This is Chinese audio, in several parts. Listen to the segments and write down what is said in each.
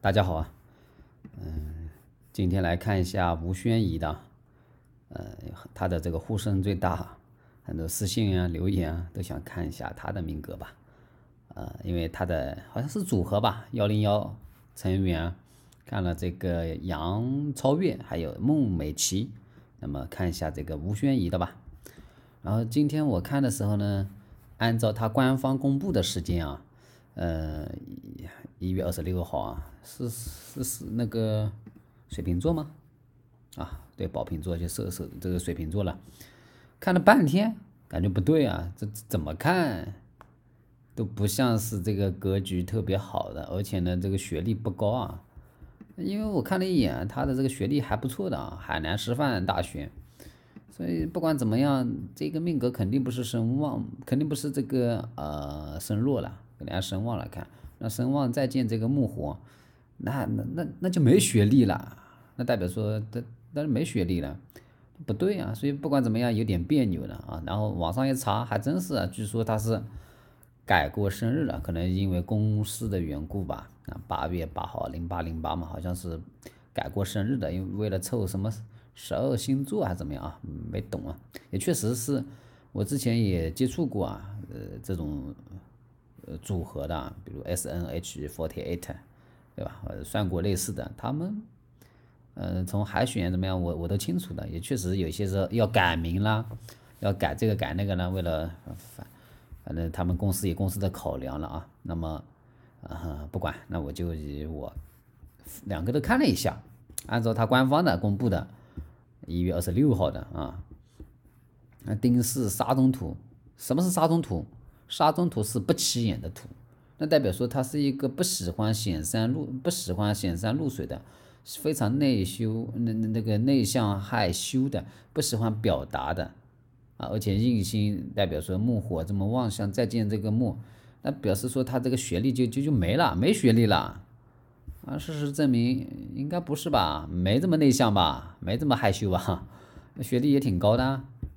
大家好啊，嗯，今天来看一下吴宣仪的，呃，她的这个呼声最大，很多私信啊、留言啊，都想看一下她的名歌吧，呃，因为她的好像是组合吧，幺零幺成员，看了这个杨超越，还有孟美岐，那么看一下这个吴宣仪的吧，然后今天我看的时候呢，按照她官方公布的时间啊，呃。一月二十六号啊，是是是那个水瓶座吗？啊，对，宝瓶座就射手这个水瓶座了。看了半天，感觉不对啊，这怎么看都不像是这个格局特别好的，而且呢，这个学历不高啊。因为我看了一眼他的这个学历还不错的啊，海南师范大学。所以不管怎么样，这个命格肯定不是声旺，肯定不是这个呃声弱了，给人家声旺了看。那声望再建这个木火，那那那那就没学历了，那代表说他那是没学历了，不对啊，所以不管怎么样有点别扭了啊。然后网上一查还真是，据说他是改过生日了，可能因为公司的缘故吧啊，八月八号零八零八嘛，好像是改过生日的，因为为了凑什么十二星座还是怎么样啊，没懂啊，也确实是我之前也接触过啊，呃这种。组合的，比如 S N H Forty Eight，对吧？算过类似的，他们，嗯，从海选怎么样，我我都清楚的，也确实有些时候要改名啦，要改这个改那个呢，为了反反正他们公司有公司的考量了啊。那么，啊，不管，那我就以我两个都看了一下，按照他官方的公布的一月二十六号的啊，丁氏沙中土，什么是沙中土？沙中土是不起眼的土，那代表说他是一个不喜欢显山露不喜欢显山露水的，非常内修那那个内向害羞的，不喜欢表达的啊。而且印星代表说木火这么旺，像再见这个木，那表示说他这个学历就就就没了，没学历了啊。事实证明应该不是吧？没这么内向吧？没这么害羞吧？学历也挺高的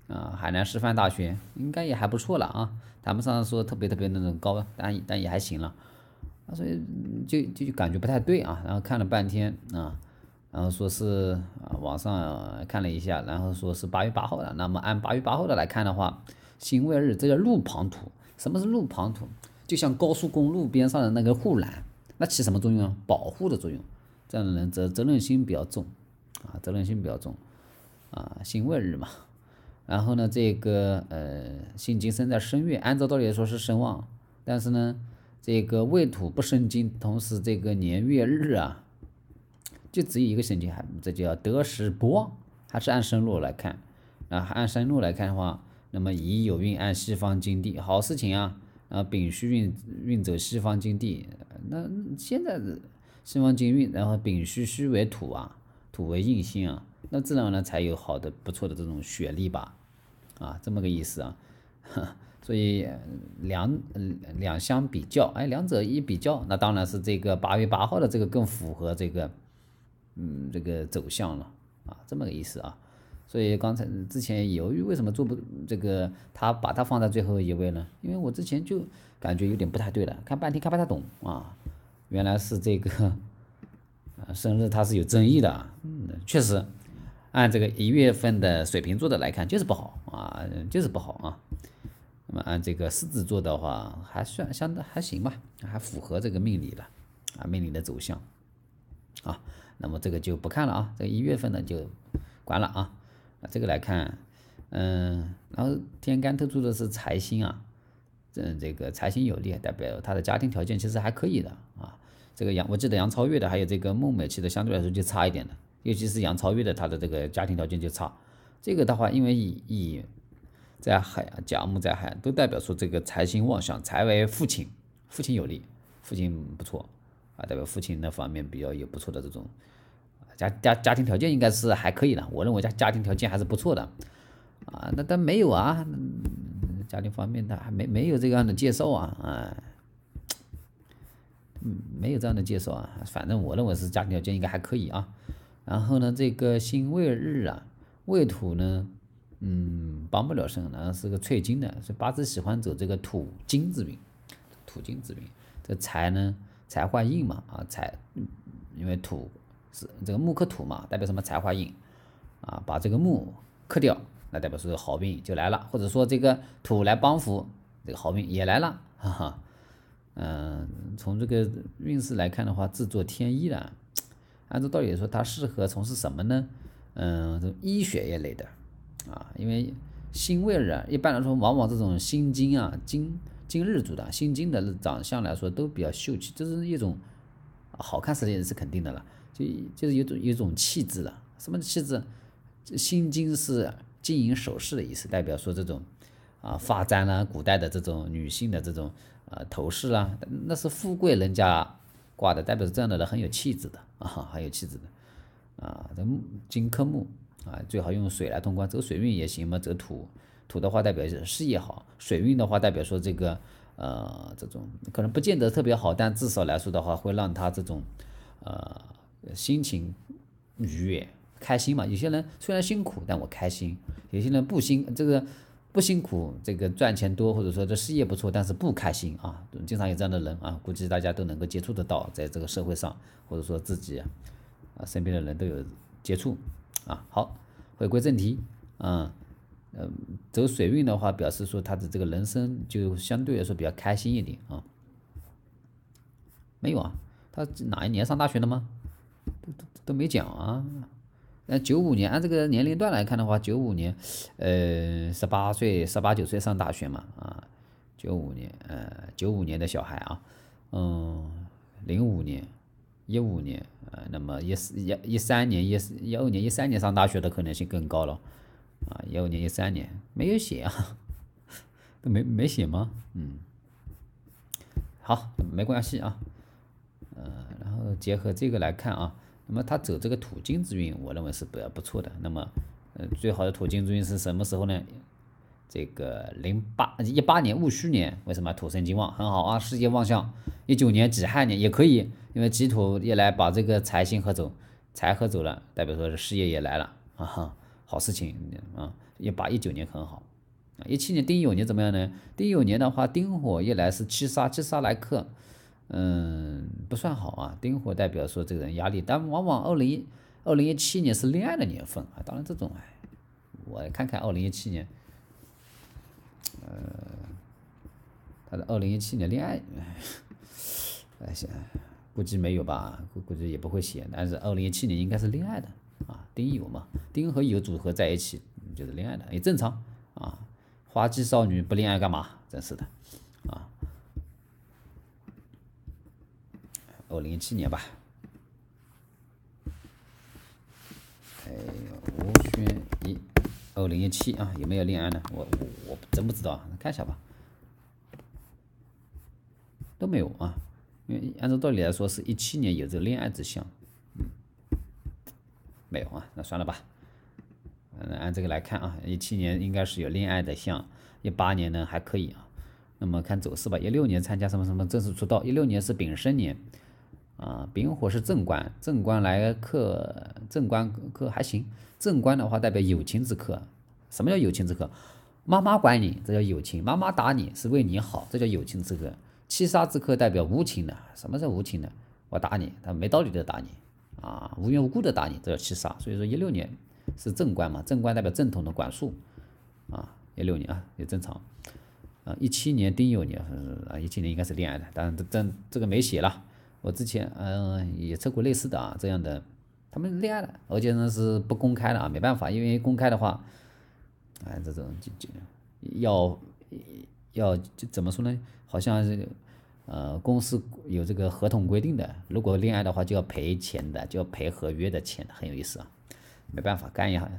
啊，海南师范大学应该也还不错了啊，谈不上说特别特别那种高，但但也还行了。他以就就感觉不太对啊，然后看了半天啊，然后说是网上看了一下，然后说是八月八号的。那么按八月八号的来看的话，星未日这叫路旁土，什么是路旁土？就像高速公路边上的那个护栏，那起什么作用啊？保护的作用。这样的人责责任心比较重啊，责任心比较重。啊，辛未日嘛，然后呢，这个呃，辛金生在申月，按照道理来说是申旺，但是呢，这个未土不生金，同时这个年月日啊，就只有一个申金，还这叫得时不旺，还是按申路来看，啊，按申路来看的话，那么乙有运，按西方金地，好事情啊，啊，丙戌运运走西方金地，那现在是西方金运，然后丙戌戌为土啊，土为硬星啊。那自然呢才有好的不错的这种学历吧，啊，这么个意思啊，所以两嗯两相比较，哎，两者一比较，那当然是这个八月八号的这个更符合这个嗯这个走向了啊，这么个意思啊，所以刚才之前犹豫为什么做不这个，他把它放在最后一位呢？因为我之前就感觉有点不太对了，看半天看不太懂啊，原来是这个，生日它是有争议的啊，嗯，确实。按这个一月份的水瓶座的来看，就是不好啊，就是不好啊。那么按这个狮子座的话，还算相当还行吧，还符合这个命理了啊，命理的走向啊。那么这个就不看了啊，这个一月份呢就关了啊。这个来看，嗯，然后天干特出的是财星啊，嗯，这个财星有利，代表他的家庭条件其实还可以的啊。这个杨，我记得杨超越的，还有这个孟美岐的，相对来说就差一点的。尤其是杨超越的，他的这个家庭条件就差。这个的话，因为以在海甲木在海，都代表说这个财星旺相，财为父亲，父亲有利，父亲不错啊，代表父亲那方面比较有不错的这种家家家庭条件应该是还可以的。我认为家家庭条件还是不错的啊。那但没有啊，家庭方面的还没没有这样的介绍啊，啊，嗯，没有这样的介绍啊。反正我认为是家庭条件应该还可以啊。然后呢，这个辛未日啊，未土呢，嗯，帮不了身，然后是个脆金的，所以八字喜欢走这个土金之运，土金之运。这财呢，财化印嘛，啊财，因为土是这个木克土嘛，代表什么财化印啊，把这个木克掉，那代表是个好运就来了，或者说这个土来帮扶这个好运也来了，哈哈，嗯，从这个运势来看的话，自作天意了。按照道理说，他适合从事什么呢？嗯，这种医学一类的，啊，因为未位人一般来说，往往这种心金啊金金日主的，心金的长相来说都比较秀气，这是一种好看，实际上是肯定的了。就就是有种有种气质了。什么气质？心金是金银首饰的意思，代表说这种啊发簪啦，古代的这种女性的这种呃头饰啦，那是富贵人家挂的，代表这样的人很有气质的。啊，还有妻子的，啊，这金克木啊，最好用水来通关，走水运也行嘛。走土土的话代表事业好，水运的话代表说这个，呃，这种可能不见得特别好，但至少来说的话会让他这种，呃，心情愉悦开心嘛。有些人虽然辛苦，但我开心；有些人不辛，这个。不辛苦，这个赚钱多，或者说这事业不错，但是不开心啊，经常有这样的人啊，估计大家都能够接触得到，在这个社会上，或者说自己啊身边的人都有接触啊。好，回归正题，嗯，嗯，走水运的话，表示说他的这个人生就相对来说比较开心一点啊。没有啊，他哪一年上大学的吗？都都都没讲啊。那九五年按这个年龄段来看的话，九五年，呃，十八岁十八九岁上大学嘛，啊，九五年，呃，九五年的小孩啊，嗯，零五年、一五年，啊，那么一四一一三年、一四一二年、一三年上大学的可能性更高了，啊，一二年、一三年没有写啊，都没没写吗？嗯，好，没关系啊，呃，然后结合这个来看啊。那么他走这个土金之运，我认为是比较不错的。那么，呃，最好的土金之运是什么时候呢？这个零八一八年戊戌年，为什么土生金旺，很好啊，事业旺相。一九年己亥年也可以，因为己土一来把这个财星合走，财合走了，代表说是事业也来了啊，哈，好事情啊。一八一九年很好啊，一七年丁酉年怎么样呢？丁酉年的话，丁火一来是七杀，七杀来克。嗯，不算好啊。丁火代表说这个人压力，但往往二零一二零一七年是恋爱的年份啊。当然，这种哎，我看看二零一七年，呃，他的二零一七年恋爱，哎，估计没有吧？估估计也不会写。但是二零一七年应该是恋爱的啊，丁有嘛，丁和有组合在一起就是恋爱的，也正常啊。花季少女不恋爱干嘛？真是的啊。二零一七年吧，哎，吴宣仪，二零一七啊，有没有恋爱呢？我我我真不知道啊，看一下吧，都没有啊，因为按照道理来说是一七年有这个恋爱之相，没有啊，那算了吧，嗯，按这个来看啊，一七年应该是有恋爱的相，一八年呢还可以啊，那么看走势吧，一六年参加什么什么正式出道，一六年是丙申年。啊，丙火是正官，正官来克，正官克还行。正官的话代表友情之克。什么叫友情之克？妈妈管你，这叫友情。妈妈打你是为你好，这叫友情之克。七杀之克代表无情的。什么是无情的？我打你，他没道理的打你啊，无缘无故的打你，这叫七杀。所以说，一六年是正官嘛，正官代表正统的管束啊。一六年啊也正常啊。一七年丁酉年啊，一七年应该是恋爱的，当然这这这个没写了。我之前嗯也测过类似的啊，这样的他们恋爱了，而且呢是不公开了啊，没办法，因为公开的话，哎，这种就就要要就怎么说呢？好像是呃公司有这个合同规定的，如果恋爱的话就要赔钱的，就要赔合约的钱，很有意思啊，没办法，干一行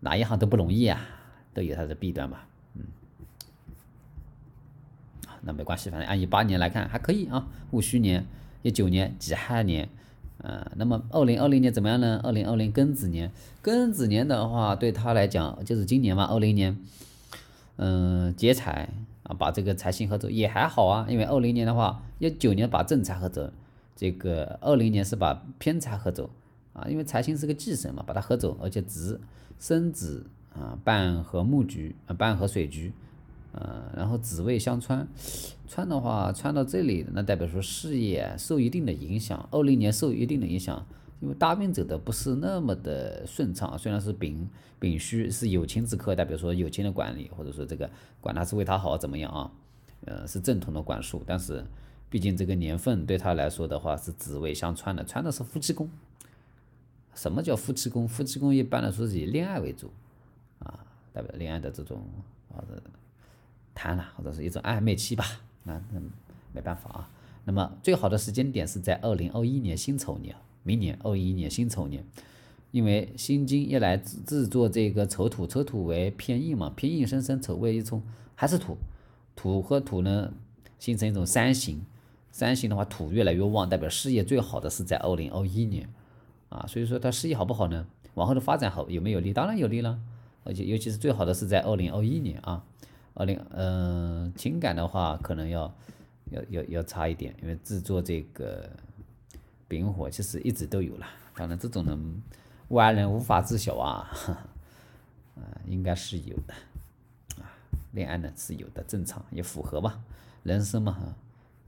哪一行都不容易啊，都有它的弊端吧，嗯，啊，那没关系，反正按一八年来看还可以啊，戊戌年。一九年己亥年，嗯，那么二零二零年怎么样呢？二零二零庚子年，庚子年的话，对他来讲就是今年嘛，二零年，嗯，劫财啊，把这个财星合走也还好啊，因为二零年的话，一九年把正财合走，这个二零年是把偏财合走啊，因为财星是个忌神嘛，把它合走，而且值生子啊，半合木局啊，半合水局。嗯，然后子位相穿，穿的话穿到这里，那代表说事业受一定的影响，二零年受一定的影响，因为大运走的不是那么的顺畅。虽然是丙丙戌是友情之科，代表说友情的管理，或者说这个管他是为他好怎么样啊？嗯，是正统的管束，但是毕竟这个年份对他来说的话是子位相穿的，穿的是夫妻宫。什么叫夫妻宫？夫妻宫一般来说是以恋爱为主啊，代表恋爱的这种啊。谈了，或者是一种暧昧期吧。那那没办法啊。那么最好的时间点是在二零二一年辛丑年，明年二一年辛丑年，因为辛金一来制制作这个丑土，丑土为偏硬嘛，偏硬生生丑位一冲，还是土，土和土呢形成一种三形，三形的话土越来越旺，代表事业最好的是在二零二一年啊。所以说他事业好不好呢？往后的发展好有没有利？当然有利了，而且尤其是最好的是在二零二一年啊。二零嗯，情感的话可能要要要要差一点，因为制作这个丙火其实一直都有了。当然，这种人外人无法知晓啊，啊，应该是有的啊。恋爱呢是有的，正常也符合吧，人生嘛，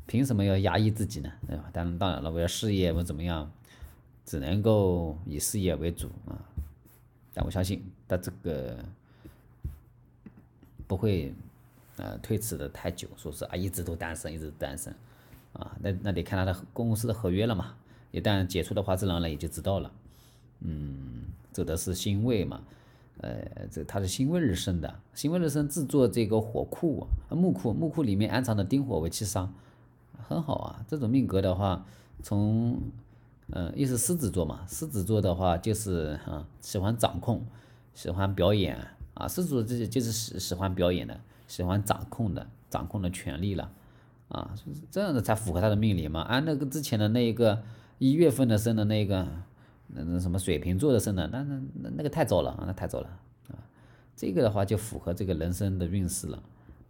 凭什么要压抑自己呢？对吧？但当然了，为了事业我怎么样，只能够以事业为主啊。但我相信他这个。不会，呃，推迟的太久，说是啊，一直都单身，一直单身，啊，那那得看他的公司的合约了嘛，一旦解除的话，自然了也就知道了。嗯，走的是辛未嘛，呃，这他是辛未日生的，辛未日生，制作这个火库，木库，木库里面安藏的丁火为七杀，很好啊。这种命格的话，从，嗯，又是狮子座嘛，狮子座的话就是啊，喜欢掌控，喜欢表演。啊，施主自己就是喜喜欢表演的，喜欢掌控的，掌控的权利了，啊，是这样的才符合他的命理嘛。按那个之前的那一个一月份的生的那一个，那那什么水瓶座的生的，那那那那个太早了啊，那太早了啊。这个的话就符合这个人生的运势了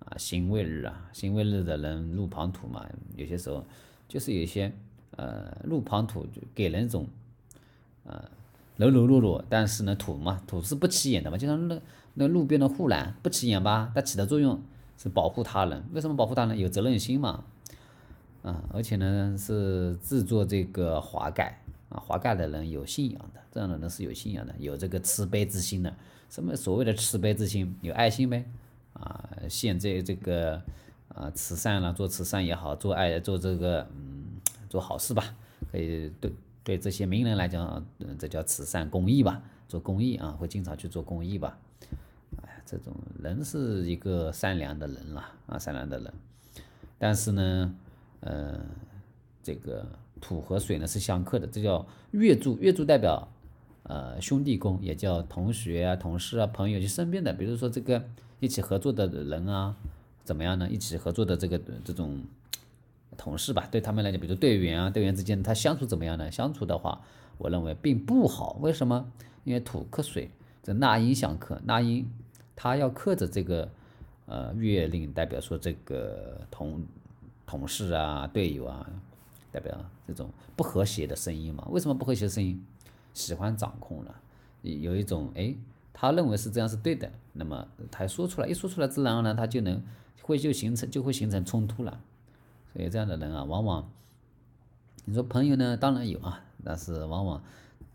啊，辛未日啊，辛未日的人入旁土嘛，有些时候就是有些呃入旁土就给人一种呃。柔柔弱弱，但是呢土嘛，土是不起眼的嘛，就像那。那路边的护栏不起眼吧？它起的作用是保护他人。为什么保护他人？有责任心嘛。啊，而且呢是制作这个滑盖啊滑盖的人有信仰的，这样的人是有信仰的，有这个慈悲之心的。什么所谓的慈悲之心？有爱心呗。啊，现在这个啊慈善了，做慈善也好，做爱做这个嗯做好事吧，可以对对这些名人来讲，嗯，这叫慈善公益吧，做公益啊，会经常去做公益吧。这种人是一个善良的人了啊，善良的人，但是呢，呃，这个土和水呢是相克的，这叫月柱。月柱代表呃兄弟宫，也叫同学啊、同事啊、朋友，就身边的，比如说这个一起合作的人啊，怎么样呢？一起合作的这个这种同事吧，对他们来讲，比如队员啊、队员之间，他相处怎么样呢？相处的话，我认为并不好。为什么？因为土克水，这纳音相克，纳音。他要刻着这个，呃，月令代表说这个同同事啊、队友啊，代表这种不和谐的声音嘛。为什么不和谐的声音喜欢掌控了？有一种哎，他认为是这样是对的，那么他说出来，一说出来，自然而然他就能会就形成就会形成冲突了。所以这样的人啊，往往你说朋友呢，当然有啊，但是往往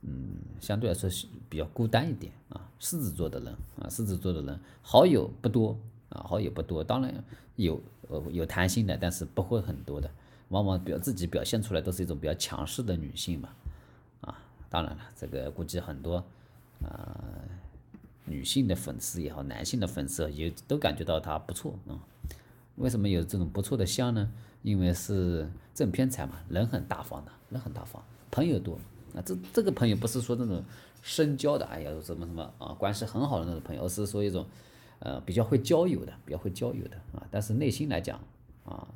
嗯，相对来说比较孤单一点啊。狮子座的人啊，狮子座的人好友不多啊，好友不多，当然有呃有谈性的，但是不会很多的，往往表自己表现出来都是一种比较强势的女性嘛，啊，当然了，这个估计很多啊女性的粉丝也好，男性的粉丝也都感觉到她不错啊。为什么有这种不错的相呢？因为是正偏财嘛，人很大方的，人很大方，朋友多啊，这这个朋友不是说那种。深交的哎呀，什么什么啊，关系很好的那种朋友，是说一种，呃，比较会交友的，比较会交友的啊。但是内心来讲啊，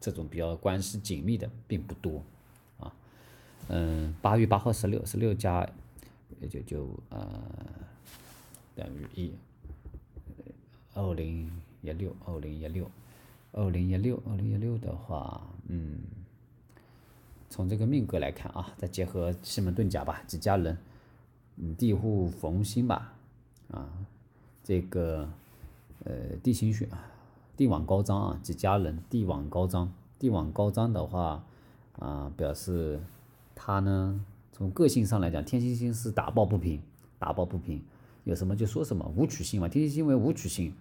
这种比较关系紧密的并不多啊。嗯，八月八号十六，十六加，就就呃，等于一，二零一六，二零一六，二零一六，二零一六的话，嗯，从这个命格来看啊，再结合西门遁甲吧，几家人。地户逢星吧，啊，这个呃地行穴啊，地网高张啊，及家人地网高张，地网高张的话啊，表示他呢从个性上来讲，天蝎星是打抱不平，打抱不平，有什么就说什么，无曲星嘛，天蝎星为无曲星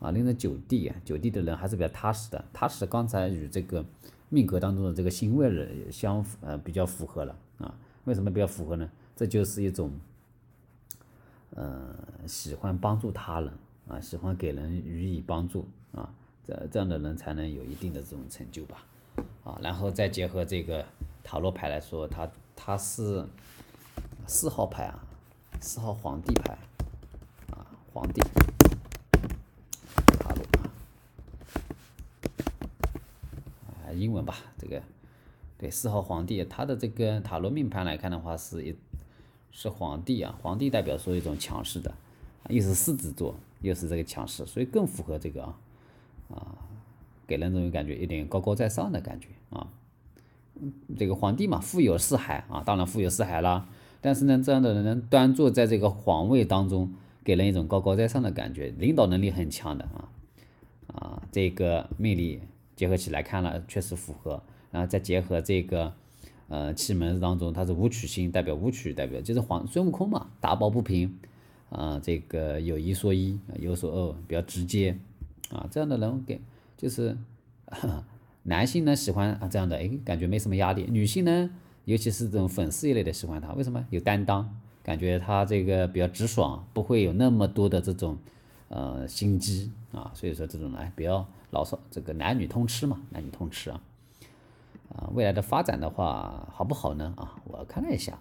啊，临着九地，九地的人还是比较踏实的，踏实，刚才与这个命格当中的这个星位了相呃比较符合了啊，为什么比较符合呢？这就是一种。嗯，喜欢帮助他人啊，喜欢给人予以帮助啊，这这样的人才能有一定的这种成就吧，啊，然后再结合这个塔罗牌来说，他他是四号牌啊，四号皇帝牌啊，皇帝啊，英文吧，这个对四号皇帝，他的这个塔罗命盘来看的话是一。是皇帝啊，皇帝代表说一种强势的，又是狮子座，又是这个强势，所以更符合这个啊，啊，给人这种感觉，有点高高在上的感觉啊。这个皇帝嘛，富有四海啊，当然富有四海啦。但是呢，这样的人端坐在这个皇位当中，给人一种高高在上的感觉，领导能力很强的啊啊，这个魅力结合起来看了，确实符合，然后再结合这个。呃，气门当中，他是五曲星，代表五曲，代表就是黄孙悟空嘛，打抱不平啊。这个有一说一，有所恶，比较直接啊。这样的人给就是男性呢喜欢啊这样的，哎，感觉没什么压力。女性呢，尤其是这种粉丝一类的喜欢他，为什么？有担当，感觉他这个比较直爽，不会有那么多的这种呃心机啊。所以说这种啊，不要老说这个男女通吃嘛，男女通吃啊。啊，未来的发展的话好不好呢？啊，我看了一下，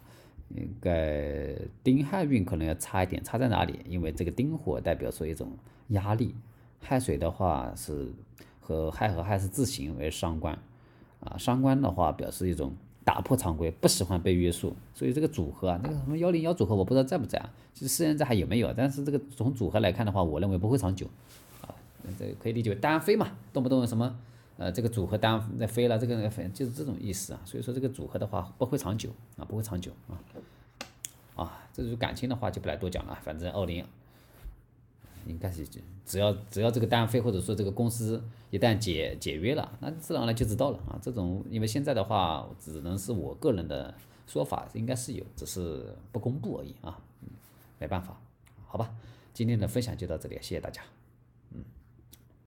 应该丁亥运可能要差一点，差在哪里？因为这个丁火代表说一种压力，亥水的话是和亥和亥是自行为伤官，啊，伤官的话表示一种打破常规，不喜欢被约束，所以这个组合啊，那个什么幺零幺组合我不知道在不在啊，其实现在还有没有？但是这个从组合来看的话，我认为不会长久，啊，这可以理解为单飞嘛，动不动什么。呃，这个组合单那飞了，这个呢就是这种意思啊。所以说这个组合的话不会长久啊，不会长久啊。啊，这种感情的话就不来多讲了。反正二零应该是只要只要这个单飞，或者说这个公司一旦解解约了，那自然了就知道了啊。这种因为现在的话只能是我个人的说法，应该是有，只是不公布而已啊。没办法，好吧，今天的分享就到这里，谢谢大家。